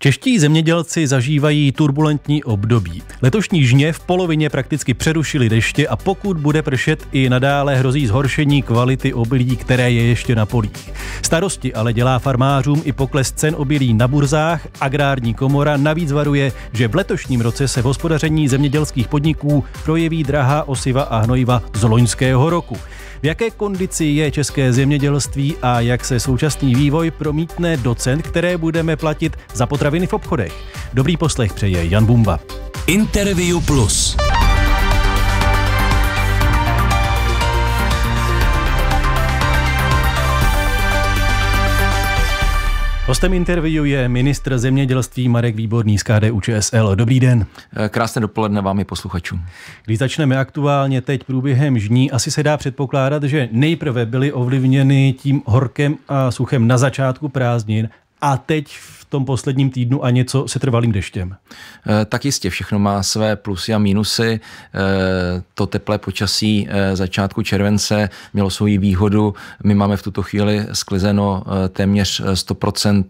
Čeští zemědělci zažívají turbulentní období. Letošní žně v polovině prakticky přerušili deště a pokud bude pršet i nadále hrozí zhoršení kvality obilí, které je ještě na polích. Starosti ale dělá farmářům i pokles cen obilí na burzách. Agrární komora navíc varuje, že v letošním roce se v hospodaření zemědělských podniků projeví drahá osiva a hnojiva z loňského roku. V jaké kondici je české zemědělství a jak se současný vývoj promítne do cen, které budeme platit za potraviny v obchodech? Dobrý poslech přeje Jan Bumba. Interview Plus. Hostem interview je ministr zemědělství Marek Výborný z KDU ČSL. Dobrý den. Eh, krásné dopoledne vám i posluchačům. Když začneme aktuálně teď průběhem žní, asi se dá předpokládat, že nejprve byly ovlivněny tím horkem a suchem na začátku prázdnin a teď v tom posledním týdnu a něco se trvalým deštěm. Eh, tak jistě, všechno má své plusy a mínusy. Eh, to teplé počasí eh, začátku července mělo svoji výhodu. My máme v tuto chvíli sklizeno téměř 100%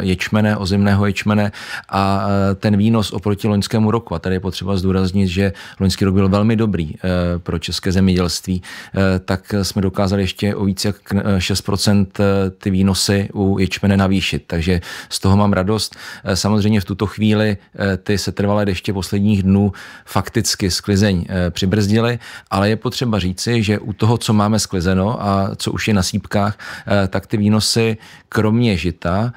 ječmene, ozimného ječmene a ten výnos oproti loňskému roku, a tady je potřeba zdůraznit, že loňský rok byl velmi dobrý pro české zemědělství, tak jsme dokázali ještě o více jak 6% ty výnosy u ječmene navýšit řešit. Takže z toho mám radost. Eh, samozřejmě v tuto chvíli eh, ty setrvalé deště posledních dnů fakticky sklizeň eh, přibrzdily, ale je potřeba říci, že u toho, co máme sklizeno a co už je na sípkách, tak ty výnosy kromě žita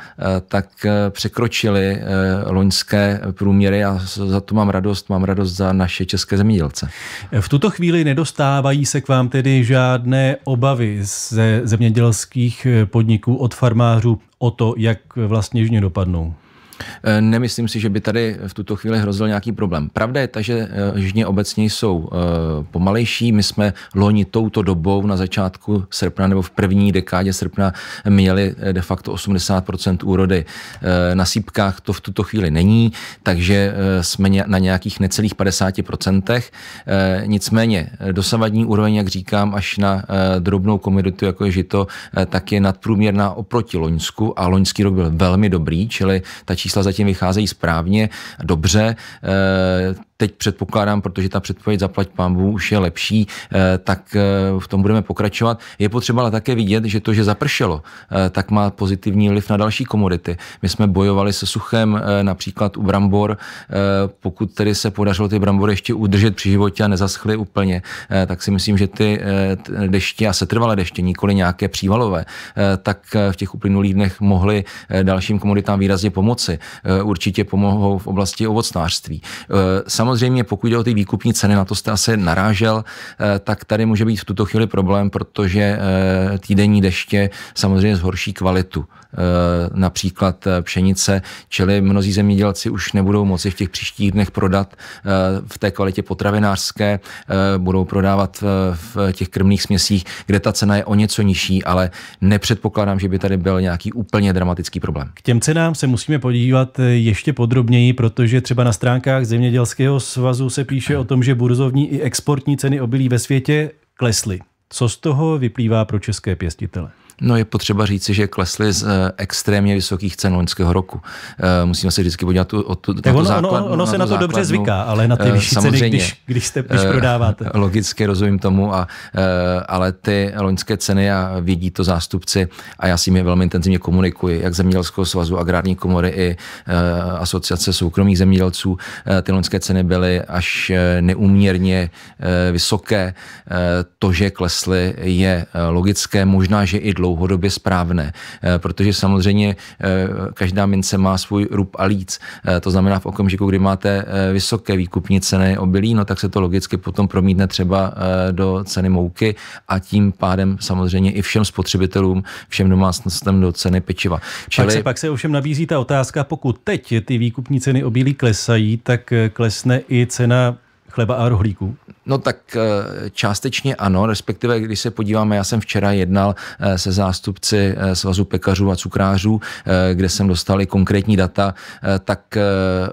tak překročily loňské průměry a za to mám radost. Mám radost za naše české zemědělce. V tuto chvíli nedostávají se k vám tedy žádné obavy ze zemědělských podniků od farmářů, o to, jak vlastně žně dopadnou. Eh, nemyslím si, že by tady v tuto chvíli hrozil nějaký problém. Pravda je ta, že eh, žně obecně jsou eh, pomalejší. My jsme loni touto dobou na začátku srpna nebo v první dekádě srpna měli de facto 80 úrody na sípkách. To v tuto chvíli není, takže jsme na nějakých necelých 50 Nicméně dosavadní úroveň, jak říkám, až na drobnou komoditu, jako je žito, tak je nadprůměrná oproti Loňsku a loňský rok byl velmi dobrý, čili ta čísla zatím vycházejí správně, dobře. Eh, teď předpokládám, protože ta předpověď zaplať pambu už je lepší, eh, tak eh, v tom budeme pokračovat. Je potřeba ale také vidět, že to, že zapršelo, eh, tak má pozitivní vliv na další komodity. My jsme bojovali se suchem například u brambor. Pokud tedy se podařilo ty brambory ještě udržet při životě a nezaschly úplně, tak si myslím, že ty deště a setrvalé deště, nikoli nějaké přívalové, tak v těch uplynulých dnech mohly dalším komoditám výrazně pomoci. Určitě pomohou v oblasti ovocnářství. Samozřejmě samozřejmě, pokud jde o ty výkupní ceny, na to jste asi narážel, eh, tak tady může být v tuto chvíli problém, protože eh, týdenní deště samozřejmě zhorší kvalitu. Eh, například eh, pšenice, čili mnozí zemědělci už nebudou moci v těch příštích dnech prodat eh, v té kvalitě potravinářské, budou prodávat v těch krmných směsích, kde ta cena je o něco nižší, ale nepředpokládám, že by tady byl nějaký úplně dramatický problém. K těm cenám se musíme podívat ještě podrobněji, protože třeba na stránkách Zemědělského svazu se píše o tom, že burzovní i exportní ceny obilí ve světě klesly. Co z toho vyplývá pro české pěstitele? No je potřeba říci, že klesly z eh, extrémně vysokých cen loňského roku. Eh, musíme se vždycky podívat o tu, tak na ono, základnu, ono, ono se na, na to základnu. dobře zvyká, ale na ty eh, vyšší Samozřejmě, ceny, když, když, jste, když prodáváte. Logicky rozumím tomu, a, ale ty loňské ceny a vidí to zástupci a já s nimi velmi intenzivně komunikuji, jak Zemědělského svazu, Agrární komory i asociace soukromých zemědělců. Ty loňské ceny byly až neuměrně vysoké. To, že klesly, je logické, možná, že i dlouho dlouhodobě správné, eh, protože samozřejmě eh, každá mince má svůj rub a líc. Eh, to znamená v okamžiku, kdy máte vysoké výkupní ceny obilí, no tak se to logicky potom promítne třeba do ceny mouky a tím pádem samozřejmě i všem spotřebitelům, všem domácnostem do ceny pečiva. Čili... Pak, se, pak se ovšem nabízí ta otázka, pokud teď ty výkupní ceny obilí klesají, tak klesne i cena chleba a rohlíků? No tak eh, částečně ano, respektive když se podíváme, já jsem včera jednal eh, se zástupci eh, Svazu pekařů a cukrářů, kde jsem dostal i konkrétní data, tak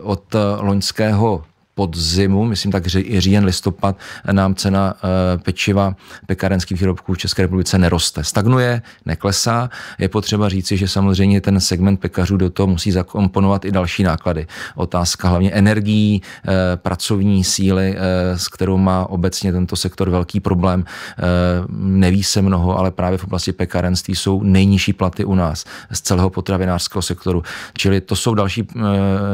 od loňského podzimu, myslím tak říjen, listopad, nám cena eh, pečiva pekárenských výrobků v České republice neroste. Stagnuje, neklesá. Je potřeba říci, že samozřejmě ten segment pekařů do toho musí zakomponovat i další náklady. Otázka hlavně energií, eh, pracovní síly, eh, s kterou má obecně tento sektor velký problém. Neví se mnoho, ale právě v oblasti pekárenství jsou nejnižší platy u nás z celého potravinářského sektoru. Čili to jsou další,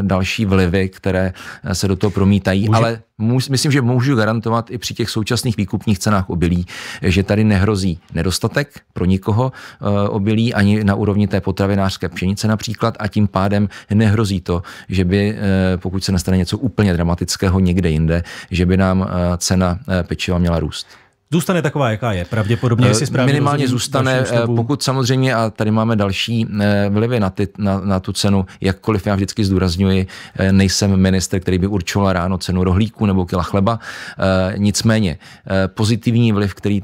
další vlivy, které se do toho promítají odmítají, Může... ale můž, myslím, že můžu garantovat i při těch současných výkupních cenách obilí, že tady nehrozí nedostatek pro nikoho eh, obilí ani na úrovni té potravinářské pšenice například a tím pádem nehrozí to, že by, eh, pokud se nestane něco úplně dramatického někde jinde, že by nám eh, cena pečiva měla růst zůstane taková, jaká je, pravděpodobně, jestli eh, správně Minimálně rozumím, zůstane, eh, pokud samozřejmě, a tady máme další eh, vlivy na, ty, na, na tu cenu, jakkoliv já vždycky zdůrazňuji, nejsem minister, který by určoval ráno cenu rohlíku nebo kila chleba, nicméně pozitivní vliv, který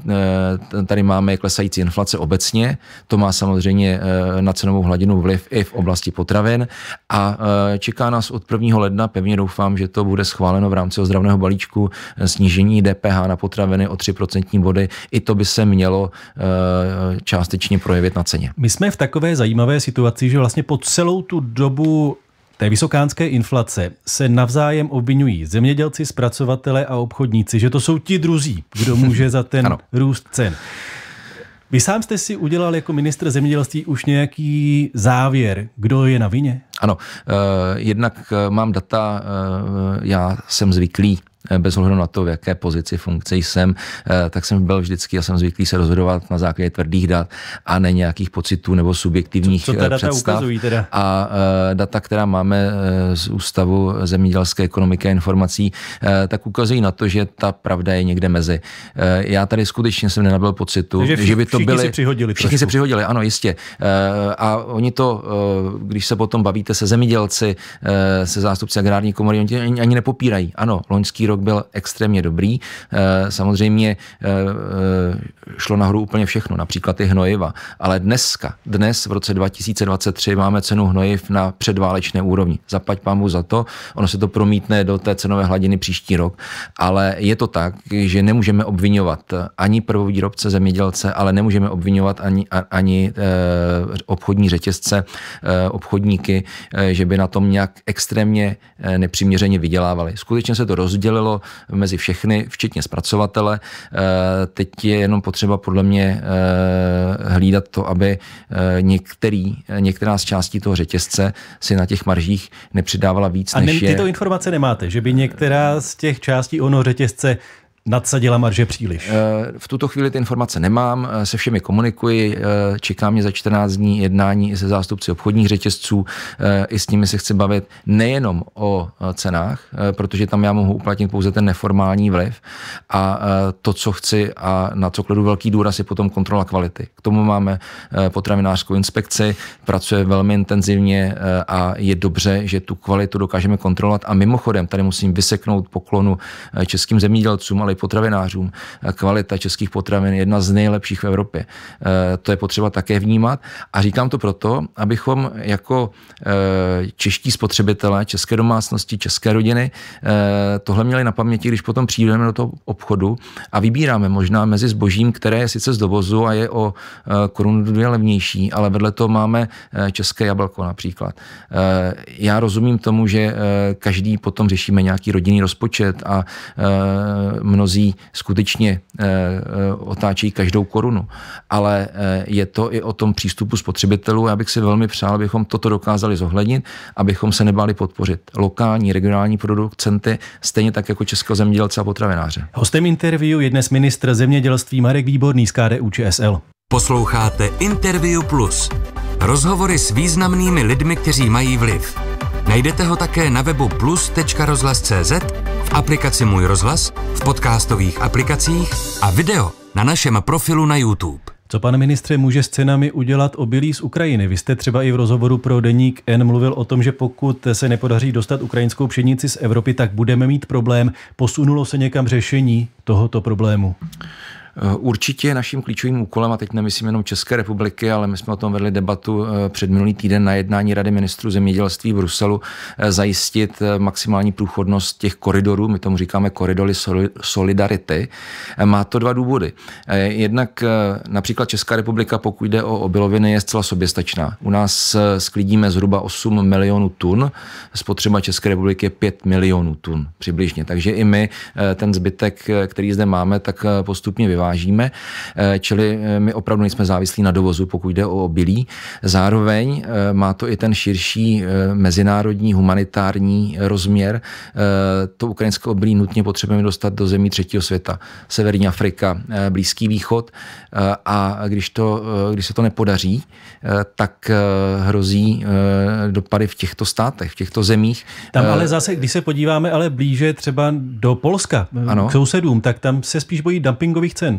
tady máme, je klesající inflace obecně, to má samozřejmě na cenovou hladinu vliv i v oblasti potravin a čeká nás od 1. ledna, pevně doufám, že to bude schváleno v rámci ozdravného balíčku snížení DPH na potraviny o 3 procentní body. I to by se mělo eh, částečně projevit na ceně. My jsme v takové zajímavé situaci, že vlastně po celou tu dobu té vysokánské inflace se navzájem obvinují zemědělci, zpracovatele a obchodníci, že to jsou ti druzí, kdo může za ten růst cen. Vy sám jste si udělal jako ministr zemědělství už nějaký závěr, kdo je na vině? Ano, eh, jednak eh, mám data, eh, já jsem zvyklý Eh, bez ohledu na to, v jaké pozici, funkci jsem, eh, tak jsem byl vždycky a jsem zvyklý se rozhodovat na základě tvrdých dat a ne nějakých pocitů nebo subjektivních co, co ta eh, data představ. Ukazují teda? A data, která máme z Ústavu zemědělské ekonomiky a informací, tak ukazují na to, že ta pravda je někde mezi. Já tady skutečně jsem nenabil pocitu, Takže že by to byly... Všichni Se přihodili všichni trošku. se přihodili, ano, jistě. A oni to, když se potom bavíte se zemědělci, se zástupci agrární komory, oni ani nepopírají. Ano, loňský rok rok byl extrémně dobrý. Eh, samozřejmě eh, eh, šlo nahoru úplně všechno, například i hnojiva. Ale dneska, dnes v roce 2023 máme cenu hnojiv na předválečné úrovni. Zapať pámu za to, ono se to promítne do té cenové hladiny příští rok. Ale je to tak, že nemůžeme obvinovat ani prvovýrobce zemědělce, ale nemůžeme obvinovat ani, ani obchodní řetězce, obchodníky, že by na tom nějak extrémně nepřiměřeně vydělávali. Skutečně se to rozdělilo rozdělilo mezi všechny, včetně zpracovatele. Eh, teď je jenom potřeba podle mě eh, hlídat to, aby eh, některý, některá z částí toho řetězce si na těch maržích nepřidávala víc, A než ne, je... informace nemáte, že by některá z těch částí ono řetězce nadsadila marže příliš? Eh, v tuto chvíli ty informace nemám, eh, se všemi komunikuji, eh, čeká mě za 14 dní jednání se zástupci obchodních řetězců, i s nimi se chci bavit nejenom o cenách, protože tam já mohu uplatnit pouze ten neformální vliv a to, co chci a na co kladu velký důraz je potom kontrola kvality. K tomu máme potravinářskou inspekci, pracuje velmi intenzivně a je dobře, že tu kvalitu dokážeme kontrolovat a mimochodem tady musím vyseknout poklonu českým zemědělcům, ale i potravinářům. Eh, kvalita českých potravin je jedna z nejlepších v Evropě. Eh, to je potřeba také vnímat. A říkám to proto, abychom jako eh, čeští spotřebitelé, české domácnosti, české rodiny tohle měli na paměti, když potom přijdeme do toho obchodu a vybíráme možná mezi zbožím, které je sice z dovozu a je o korunu dvě levnější, ale vedle toho máme české jablko například. Já rozumím tomu, že každý potom řešíme nějaký rodinný rozpočet a mnozí skutečně eh, eh, otáčejí každou korunu. Ale eh, je to i o tom přístupu spotřebitelů. Já bych si velmi přál, abychom toto dokázali zohlednit, abychom se nebáli podpořit lokální, regionální producenty, stejně tak jako českého zemědělce a potravináře. Hostem interview je dnes ministr zemědělství Marek Výborný z KDU ČSL. Posloucháte Interview Plus. Rozhovory s významnými lidmi, kteří mají vliv. Najdete ho také na webu plus.rozhlas.cz, v aplikaci Můj rozhlas, v podcastových aplikacích a video na našem profilu na YouTube. Co, pane ministře, může s cenami udělat obilí z Ukrajiny? Vy jste třeba i v rozhovoru pro Deník N mluvil o tom, že pokud se nepodaří dostat ukrajinskou pšenici z Evropy, tak budeme mít problém. Posunulo se někam řešení tohoto problému? Eh, určitě naším klíčovým úkolem, a teď nemyslím jenom České republiky, ale my jsme o tom vedli debatu eh, před minulý týden na jednání Rady ministrů zemědělství v Bruselu, eh, zajistit maximální průchodnost těch koridorů, my tomu říkáme koridory solidarity. Má to dva důvody. Jednak například Česká republika, pokud jde o obiloviny, je zcela soběstačná. U nás sklidíme zhruba 8 milionů tun, spotřeba České republiky je 5 milionů tun přibližně. Takže i my ten zbytek, který zde máme, tak postupně vyvážíme dovážíme, eh, čili eh, my opravdu nejsme závislí na dovozu, pokud jde o obilí. Zároveň eh, má to i ten širší mezinárodní humanitární rozměr. To ukrajinské obilí nutně potřebujeme dostat do zemí třetího světa, Severní Afrika, Blízký východ a když, to, když se to nepodaří, tak hrozí dopady v těchto státech, v těchto zemích. Tam ale zase, když se podíváme ale blíže třeba do Polska, ano. k sousedům, tak tam se spíš bojí dumpingových cen.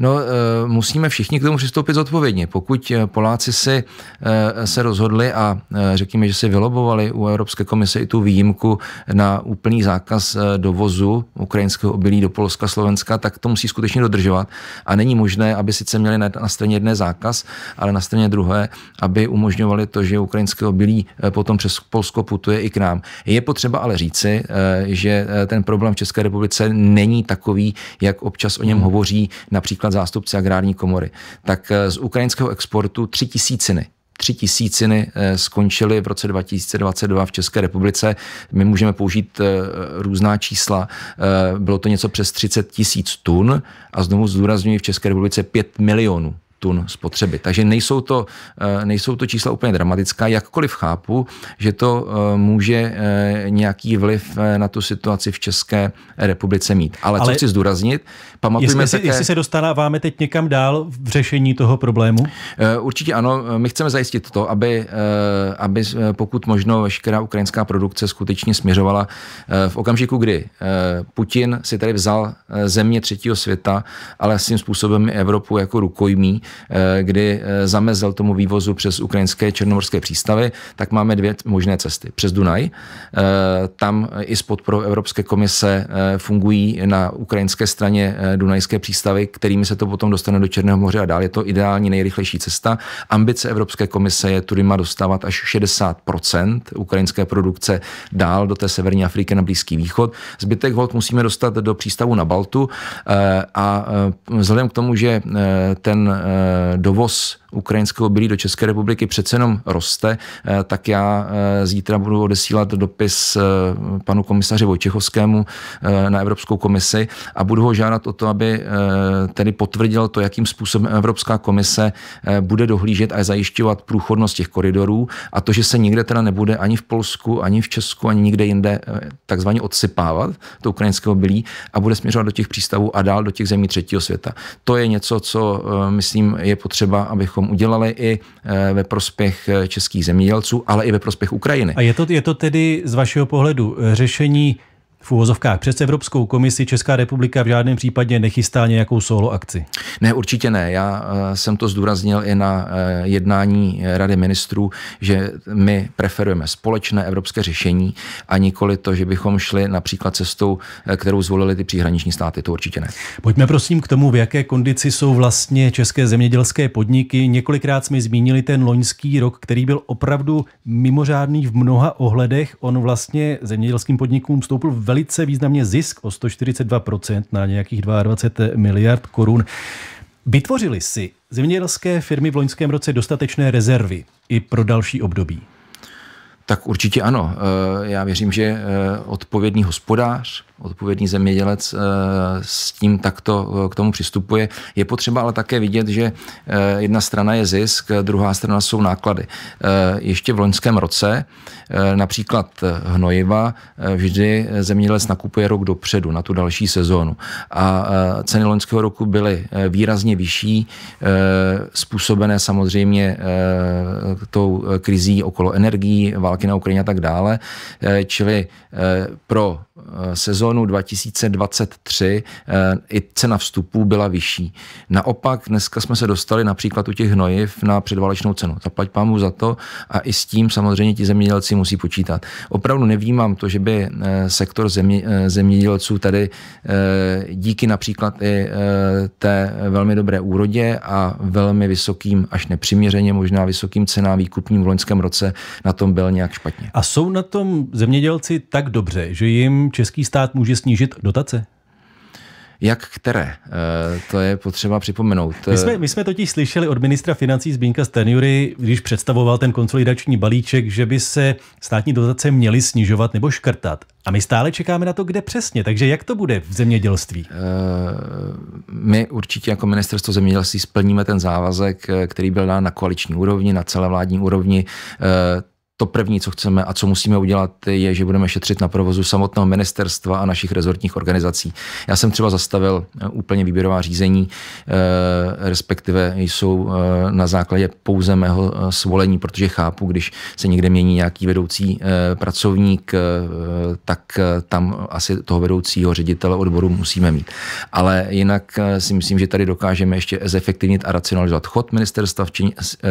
No, eh, musíme všichni k tomu přistoupit zodpovědně. Pokud eh, Poláci si eh, se rozhodli a řekněme, že si vylobovali u Evropské komise i tu výjimku na úplný zákaz dovozu ukrajinského obilí do Polska, Slovenska, tak to musí skutečně dodržovat. A není možné, aby sice měli na straně jedné zákaz, ale na straně druhé, aby umožňovali to, že ukrajinské obilí potom přes Polsko putuje i k nám. Je potřeba ale říci, že ten problém v České republice není takový, jak občas o něm hovoří například například zástupci agrární komory, tak eh, z ukrajinského exportu tři tisíciny tři tisíciny eh, skončily v roce 2022 v České republice. My můžeme použít eh, různá čísla. Bylo to něco přes 30 tisíc tun a znovu zdůrazňuji v České republice 5 milionů tun spotřeby. Takže nejsou to, eh, nejsou to čísla úplně dramatická, jakkoliv chápu, že to eh, může eh, nějaký vliv na tu situaci v České republice mít. Ale, Ale co chci zdůraznit, Pamatujeme jestli, také... Jestli se dostáváme teď někam dál v řešení toho problému? Určitě ano, my chceme zajistit to, aby, aby pokud možno veškerá ukrajinská produkce skutečně směřovala v okamžiku, kdy Putin si tady vzal země třetího světa, ale tím způsobem Evropu jako rukojmí, Eh, kdy eh, zamezil tomu vývozu přes ukrajinské černomorské přístavy, tak máme dvě možné cesty. Přes Dunaj, eh, tam i s podporou Evropské komise fungují na ukrajinské straně Dunajské přístavy, kterými se to potom dostane do Černého moře a dál. Je to ideální nejrychlejší cesta. Ambice Evropské komise je tudy má dostávat až 60 ukrajinské produkce dál do té severní Afriky na Blízký východ. Zbytek hod musíme dostat do přístavu na Baltu a vzhledem k tomu, že ten Eh, dovoz ukrajinského obilí do České republiky přece jenom roste, eh, tak já eh, zítra budu odesílat dopis eh, panu komisaři Vojčechovskému na Evropskou komisi a budu ho žádat o to, aby tedy potvrdil to, jakým způsobem Evropská komise bude dohlížet a zajišťovat průchodnost těch koridorů a to, že se nikde teda nebude ani v Polsku, ani v Česku, ani nikde jinde takzvaně odsypávat to ukrajinského obilí a bude směřovat do těch přístavů a dál do těch zemí třetího světa. To je něco, co myslím je potřeba, abychom bychom udělali i eh, ve prospěch eh, českých zemědělců, ale i ve prospěch Ukrajiny. A je to, je to tedy z vašeho pohledu eh, řešení v úvozovkách přes Evropskou komisi Česká republika v žádném případě nechystá nějakou solo akci? Ne, určitě ne. Já eh, jsem to zdůraznil i na eh, jednání eh, Rady ministrů, že my preferujeme společné evropské řešení a nikoli to, že bychom šli například cestou, kterou zvolili ty příhraniční státy. To určitě ne. Pojďme prosím k tomu, v jaké kondici jsou vlastně české zemědělské podniky. Několikrát jsme zmínili ten loňský rok, který byl opravdu mimořádný v mnoha ohledech. On vlastně zemědělským podnikům vstoupil velice významně zisk o 142% na nějakých 22 miliard korun. Vytvořili si zemědělské firmy v loňském roce dostatečné rezervy i pro další období? Tak určitě ano. Eh, já věřím, že eh, odpovědný hospodář, odpovědný zemědělec eh, s tím takto eh, k tomu přistupuje. Je potřeba ale také vidět, že eh, jedna strana je zisk, druhá strana jsou náklady. Ještě v loňském roce například hnojiva vždy zemědělec nakupuje rok dopředu na tu další sezónu a ceny loňského roku byly výrazně vyšší, způsobené samozřejmě tou krizí okolo energií, války na Ukrajině a tak dále, čili pro Eh, sezónu 2023 eh, i cena vstupů byla vyšší. Naopak dneska jsme se dostali například u těch hnojiv na předválečnou cenu. Zaplať pámu za to a i s tím samozřejmě ti zemědělci musí počítat. Opravdu nevnímám to, že by eh, sektor zemědělců tady díky například i té velmi dobré úrodě a velmi vysokým, až nepřiměřeně možná vysokým cenám výkupním v loňském roce na tom byl nějak špatně. A jsou na tom zemědělci tak dobře, že jim český stát může snížit dotace? Jak které? Eh, to je potřeba připomenout. My jsme, my jsme totiž slyšeli od ministra financí Zbínka Stenjury, když představoval ten konsolidační balíček, že by se státní dotace měly snižovat nebo škrtat. A my stále čekáme na to, kde přesně. Takže jak to bude v zemědělství? Eh, my určitě jako ministerstvo zemědělství splníme ten závazek, eh, který byl dán na koaliční úrovni, na celé vládní úrovni to první, co chceme a co musíme udělat, je, že budeme šetřit na provozu samotného ministerstva a našich rezortních organizací. Já jsem třeba zastavil eh, úplně výběrová řízení, eh, respektive jsou eh, na základě pouze mého svolení, protože chápu, když se někde mění nějaký vedoucí pracovník, tak tam asi toho vedoucího ředitele odboru musíme mít. Ale jinak si myslím, že tady dokážeme ještě zefektivnit a racionalizovat chod ministerstva,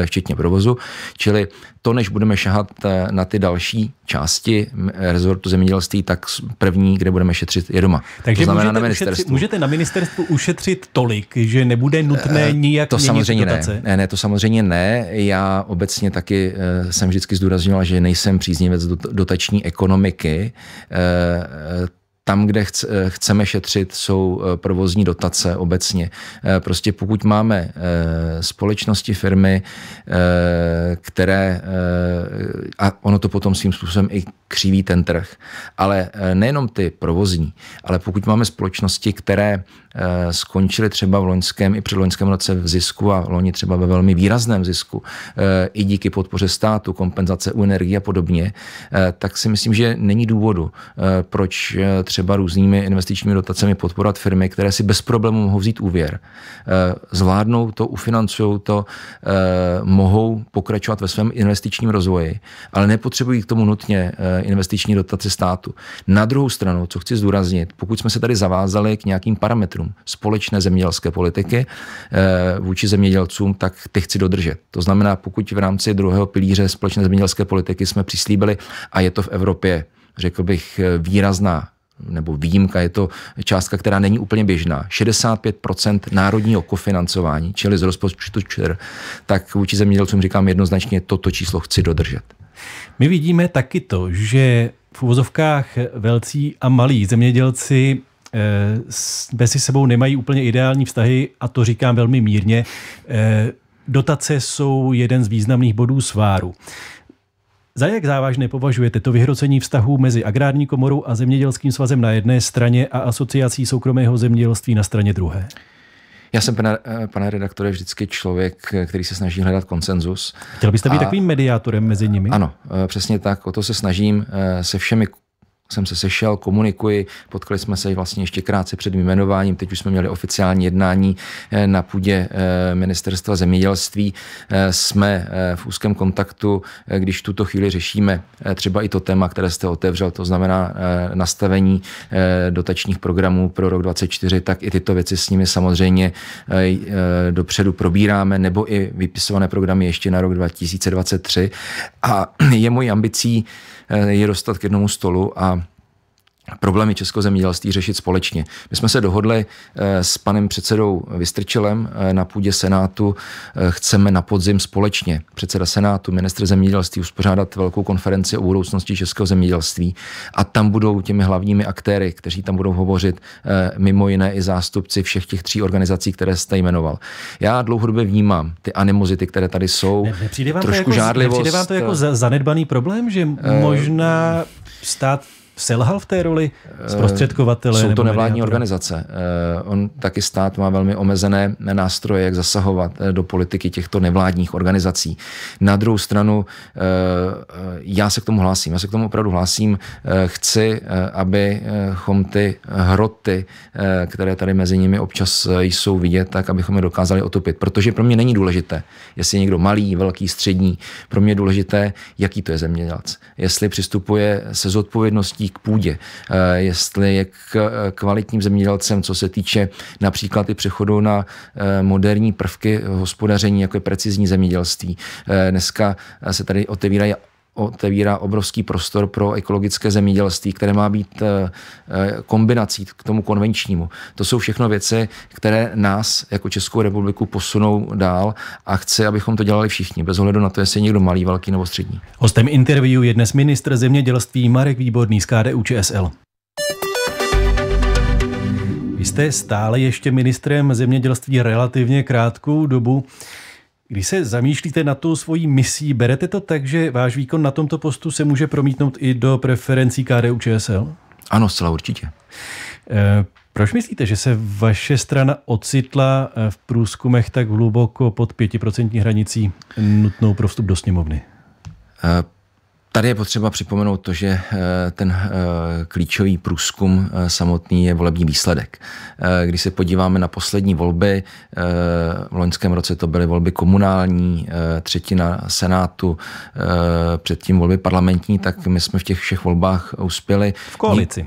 včetně provozu, čili to, než budeme šahat Eh, na ty další části rezortu zemědělství, tak první, kde budeme šetřit, je doma. Takže to znamená můžete na ministerstvu. Ušetřit, můžete na ministerstvu ušetřit tolik, že nebude eh, nutné nijak to samozřejmě ne. ne. ne. to samozřejmě ne. Já obecně taky eh, jsem vždycky zdůrazňoval, že nejsem příznivec dotační ekonomiky. Tam, kde chc, eh, chceme šetřit, jsou eh, provozní dotace obecně. Eh, prostě pokud máme společnosti, firmy, které, a ono to potom svým způsobem i křiví ten trh, ale nejenom ty provozní, ale pokud máme společnosti, které skončily třeba v loňském i při loňském roce v zisku a loni třeba ve velmi výrazném zisku, i díky podpoře státu, kompenzace u energie a podobně, tak si myslím, že není důvodu, proč třeba třeba různými investičními dotacemi podporovat firmy, které si bez problémů mohou vzít úvěr. Eh, zvládnou to, ufinancují to, eh, mohou pokračovat ve svém investičním rozvoji, ale nepotřebují k tomu nutně eh, investiční dotace státu. Na druhou stranu, co chci zdůraznit, pokud jsme se tady zavázali k nějakým parametrům společné zemědělské politiky vůči zemědělcům, tak ty chci dodržet. To znamená, pokud v rámci druhého pilíře společné zemědělské politiky jsme přislíbili, a je to v Evropě, řekl bych, výrazná nebo výjimka, je to částka, která není úplně běžná, 65% národního kofinancování, čili z rozpočtu ČR, tak vůči zemědělcům říkám jednoznačně, toto číslo chci dodržet. My vidíme taky to, že v uvozovkách velcí a malí zemědělci eh, mezi sebou nemají úplně ideální vztahy a to říkám velmi mírně. Eh, dotace jsou jeden z významných bodů sváru. Za jak závažné považujete to vyhrocení vztahů mezi agrární komorou a zemědělským svazem na jedné straně a asociací soukromého zemědělství na straně druhé? Já jsem, pana, eh, pane redaktore, vždycky člověk, který se snaží hledat konsenzus. Chtěl byste být a, takovým mediátorem mezi nimi? Ano, eh, přesně tak. O to se snažím eh, se všemi jsem se sešel, komunikuji, potkali jsme se vlastně ještě krátce před jmenováním, teď už jsme měli oficiální jednání eh, na půdě eh, ministerstva zemědělství. Eh, jsme v úzkém kontaktu, když tuto chvíli řešíme třeba i to téma, které jste otevřel, to znamená nastavení dotačních programů pro rok 2024, tak i tyto věci s nimi samozřejmě dopředu probíráme, nebo i vypisované programy ještě na rok 2023. A je mojí ambicí, Eh, je dostat k jednomu stolu a problémy českozemědělství řešit společně. My jsme se dohodli eh, s panem předsedou Vystrčilem eh, na půdě Senátu. Eh, chceme na podzim společně předseda Senátu, ministr zemědělství uspořádat velkou konferenci o budoucnosti českého zemědělství a tam budou těmi hlavními aktéry, kteří tam budou hovořit, mimo jiné i zástupci všech těch tří organizací, které jste jmenoval. Já dlouhodobě vnímám ty animozity, které tady jsou, ne, vám trošku to jako, žádlivost. vám to jako zanedbaný problém, že možná stát selhal v té roli zprostředkovatele? Eh, jsou to nevládní organizace. Eh, on taky stát má velmi omezené nástroje, jak zasahovat eh, do politiky těchto nevládních organizací. Na druhou stranu, já se k tomu hlásím, já se k tomu opravdu hlásím. Chci, abychom ty hroty, které tady mezi nimi občas jsou vidět, tak abychom je dokázali otopit. Protože pro mě není důležité, jestli je někdo malý, velký, střední. Pro mě je důležité, jaký to je zemědělec. Jestli přistupuje se zodpovědností k půdě, eh, jestli je eh, kvalitním zemědělcem, co se týče například i přechodu na eh, moderní prvky hospodaření, jako je precizní zemědělství. Dneska se tady otevírají otevírá obrovský prostor pro ekologické zemědělství, které má být eh, eh, kombinací k tomu konvenčnímu. To jsou všechno věci, které nás jako Českou republiku posunou dál a chci, abychom to dělali všichni, bez ohledu na to, jestli je někdo malý, velký nebo střední. Hostem interview je dnes ministr zemědělství Marek Výborný z KDU ČSL. Vy jste stále ještě ministrem zemědělství relativně krátkou dobu. Když se zamýšlíte na tou svojí misí, berete to tak, že váš výkon na tomto postu se může promítnout i do preferencí KDU ČSL? Ano, zcela určitě. E, proč myslíte, že se vaše strana ocitla eh, v průzkumech tak hluboko pod pětiprocentní hranicí nutnou pro vstup do sněmovny? E, Tady je potřeba připomenout to, že eh, ten eh, klíčový průzkum eh, samotný je volební výsledek. Když se podíváme na poslední volby, v loňském roce to byly volby komunální, třetina Senátu, předtím volby parlamentní, tak my jsme v těch všech volbách uspěli. V koalici.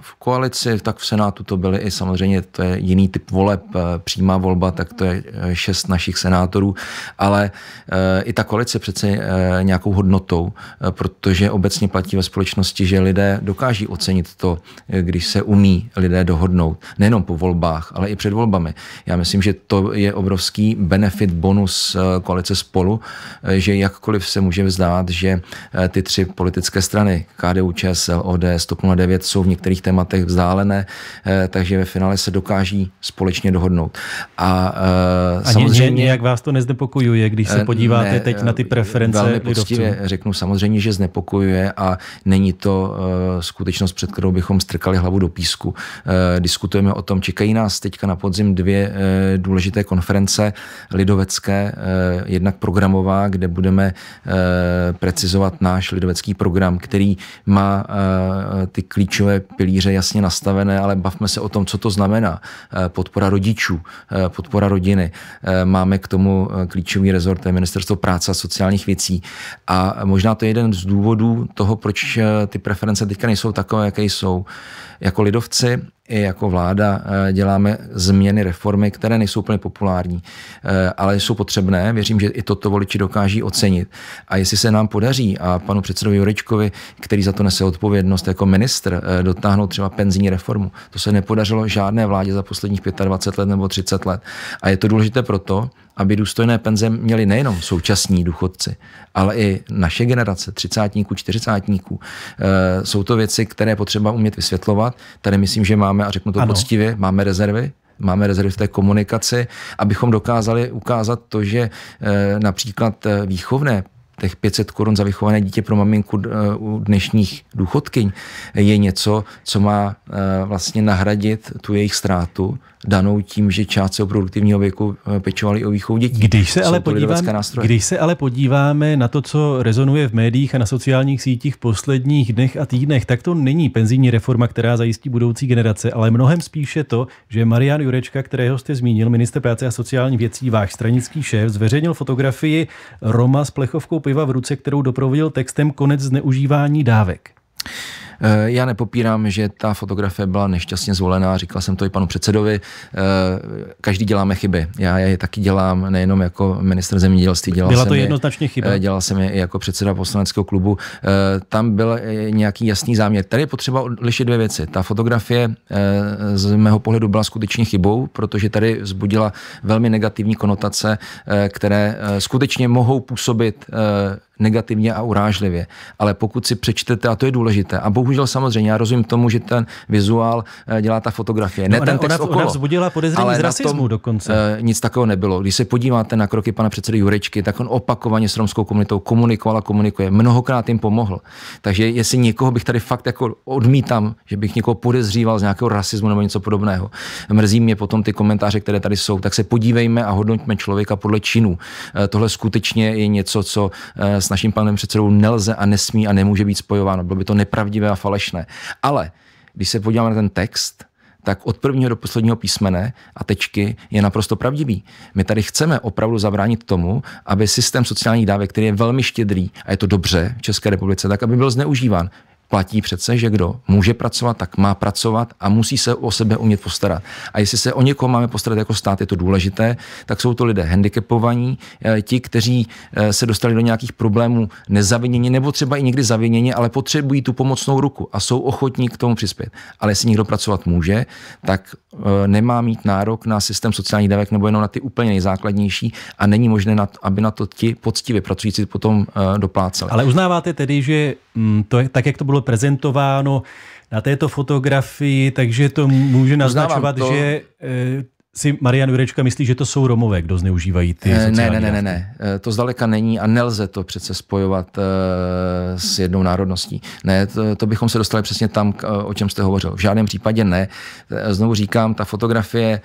V koalici, tak v Senátu to byly i samozřejmě, to je jiný typ voleb, přímá volba, tak to je šest našich senátorů, ale i ta koalice přece nějakou hodnotou pro protože obecně platí ve společnosti, že lidé dokáží ocenit to, když se umí lidé dohodnout, nejenom po volbách, ale i před volbami. Já myslím, že to je obrovský benefit, bonus eh, koalice spolu, eh, že jakkoliv se může vzdát, že eh, ty tři politické strany, KDU, ČSL, ODS, 109, jsou v některých tématech vzdálené, takže ve finále se dokáží společně dohodnout. A, a samozřejmě... nějak vás to neznepokojuje, když se podíváte ne, teď na ty preference velmi poctivě řeknu samozřejmě, že znepokojuje a není to eh, skutečnost, před kterou bychom strkali hlavu do písku. Eh, diskutujeme o tom, čekají nás teďka na podzim dvě eh, důležité konference lidovecké, jednak programová, kde budeme precizovat náš lidovecký program, který má ty klíčové pilíře jasně nastavené, ale bavme se o tom, co to znamená. Podpora rodičů, podpora rodiny. Máme k tomu klíčový rezort, to je Ministerstvo práce a sociálních věcí. A možná to je jeden z důvodů toho, proč eh, ty preference teďka nejsou takové, jaké jsou. Jako lidovci i jako vláda eh, děláme změny, reformy, které nejsou úplně populární, eh, ale jsou potřebné. Věřím, že i toto voliči dokáží ocenit. A jestli se nám podaří a panu předsedovi Jurečkovi, který za to nese odpovědnost jako ministr, eh, dotáhnout třeba penzijní reformu, to se nepodařilo žádné vládě za posledních 25 let nebo 30 let. A je to důležité proto, aby důstojné penze měli nejenom současní důchodci, ale i naše generace, třicátníků, čtyřicátníků. Jsou to věci, které potřeba umět vysvětlovat. Tady myslím, že máme máme, a řeknu to ano. poctivě, máme rezervy, máme rezervy v té komunikaci, abychom dokázali ukázat to, že eh, například eh, výchovné těch 500 korun za vychované dítě pro maminku eh, u dnešních důchodkyň je něco, co má vlastně nahradit tu jejich ztrátu danou tím, že část o produktivního věku eh, pečovali o výchovu dětí. Když se, ale podíváme, když se ale podíváme na to, co rezonuje v médiích a na sociálních sítích v posledních dnech a týdnech, tak to není penzijní reforma, která zajistí budoucí generace, ale mnohem spíše to, že Marian Jurečka, kterého jste zmínil, minister práce a sociálních věcí, váš stranický šéf, zveřejnil fotografii Roma s plechovkou piva v ruce, kterou doprovodil textem Konec zneužívání dávek. Eh, já nepopírám, že ta fotografie byla nešťastně zvolená, říkal jsem to i panu předsedovi. Eh, každý děláme chyby. Já je taky dělám, nejenom jako minister zemědělství. Dělal byla to jsem jednoznačně je, chyba. Eh, dělal jsem je i jako předseda poslaneckého klubu. Tam byl nějaký jasný záměr. Tady je potřeba odlišit dvě věci. Ta fotografie z mého pohledu byla skutečně chybou, protože tady vzbudila velmi negativní konotace, které skutečně mohou působit negativně a urážlivě. Ale pokud si přečtete, a to je důležité, a bohužel samozřejmě, já rozumím tomu, že ten vizuál eh, dělá ta fotografie, no, ne ona, ten text ona, okolo. Ona vzbudila podezření z rasismu tom, dokonce. E, nic takového nebylo. Když se podíváte na kroky pana předsedy Jurečky, tak on opakovaně s romskou komunitou komunikoval a komunikuje. Mnohokrát jim pomohl. Takže jestli někoho bych tady fakt jako odmítám, že bych někoho podezříval z nějakého rasismu nebo něco podobného. Mrzí mě potom ty komentáře, které tady jsou. Tak se podívejme a hodnoťme člověka podle činů. E, tohle skutečně je něco, co e, s naším panem předsedou nelze a nesmí a nemůže být spojováno. Bylo by to nepravdivé a falešné. Ale když se podíváme na ten text, tak od prvního do posledního písmene a tečky je naprosto pravdivý. My tady chceme opravdu zabránit tomu, aby systém sociálních dávek, který je velmi štědrý, a je to dobře v České republice, tak aby byl zneužíván platí přece, že kdo může pracovat, tak má pracovat a musí se o sebe umět postarat. A jestli se o někoho máme postarat jako stát, je to důležité, tak jsou to lidé handicapovaní, eh, ti, kteří eh, se dostali do nějakých problémů nezaviněně nebo třeba i někdy zaviněně, ale potřebují tu pomocnou ruku a jsou ochotní k tomu přispět. Ale jestli někdo pracovat může, tak eh, nemá mít nárok na systém sociálních dávek nebo jenom na ty úplně nejzákladnější a není možné, aby na to ti poctivě pracující potom dopláceli. Ale uznáváte tedy, že Mm, to, tak, jak to bylo prezentováno na této fotografii, takže to může naznačovat, to... že eh, si Marian Jurečka myslí, že to jsou Romové, kdo zneužívají ty eh, ne, ne, ne, ne, ne, eh, to zdaleka není a nelze to přece spojovat eh, s jednou národností. Ne, to, to bychom se dostali přesně tam, o čem jste hovořil. V žádném případě ne. Znovu říkám, ta fotografie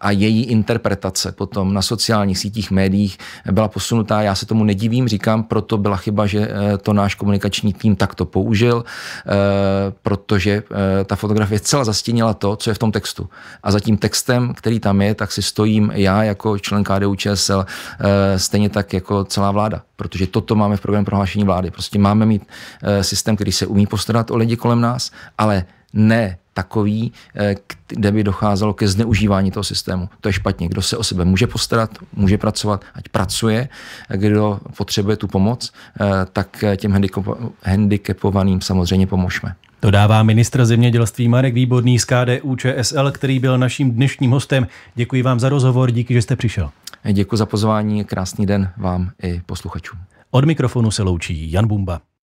a její interpretace potom na sociálních sítích, médiích byla posunutá. Já se tomu nedivím, říkám, proto byla chyba, že to náš komunikační tým takto použil, protože ta fotografie celá zastínila to, co je v tom textu. A za tím textem který tam je, tak si stojím já jako člen KDU ČSL, eh, stejně tak jako celá vláda, protože toto máme v programu prohlášení vlády. Prostě máme mít eh, systém, který se umí postarat o lidi kolem nás, ale ne takový, eh, kde by docházelo ke zneužívání toho systému. To je špatně. Kdo se o sebe může postarat, může pracovat, ať pracuje, kdo potřebuje tu pomoc, tak těm handicapovaným samozřejmě pomožme. Dodává ministr zemědělství Marek Výborný z KDU ČSL, který byl naším dnešním hostem. Děkuji vám za rozhovor, díky, že jste přišel. Děkuji za pozvání, krásný den vám i posluchačům. Od mikrofonu se loučí Jan Bumba.